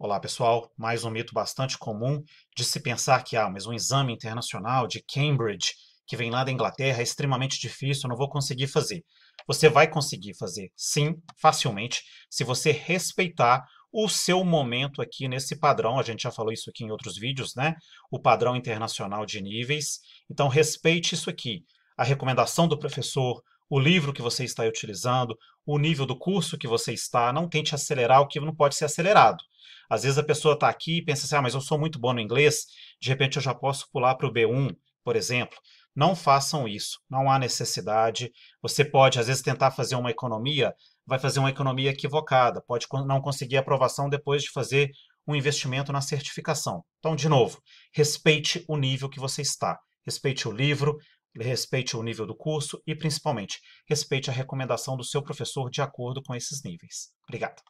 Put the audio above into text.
Olá, pessoal. Mais um mito bastante comum de se pensar que, ah, mas um exame internacional de Cambridge, que vem lá da Inglaterra, é extremamente difícil, eu não vou conseguir fazer. Você vai conseguir fazer, sim, facilmente, se você respeitar o seu momento aqui nesse padrão. A gente já falou isso aqui em outros vídeos, né? O padrão internacional de níveis. Então, respeite isso aqui. A recomendação do professor, o livro que você está utilizando, o nível do curso que você está. Não tente acelerar o que não pode ser acelerado. Às vezes a pessoa está aqui e pensa assim, ah, mas eu sou muito bom no inglês, de repente eu já posso pular para o B1, por exemplo. Não façam isso, não há necessidade. Você pode, às vezes, tentar fazer uma economia, vai fazer uma economia equivocada, pode não conseguir aprovação depois de fazer um investimento na certificação. Então, de novo, respeite o nível que você está, respeite o livro, respeite o nível do curso e, principalmente, respeite a recomendação do seu professor de acordo com esses níveis. Obrigado.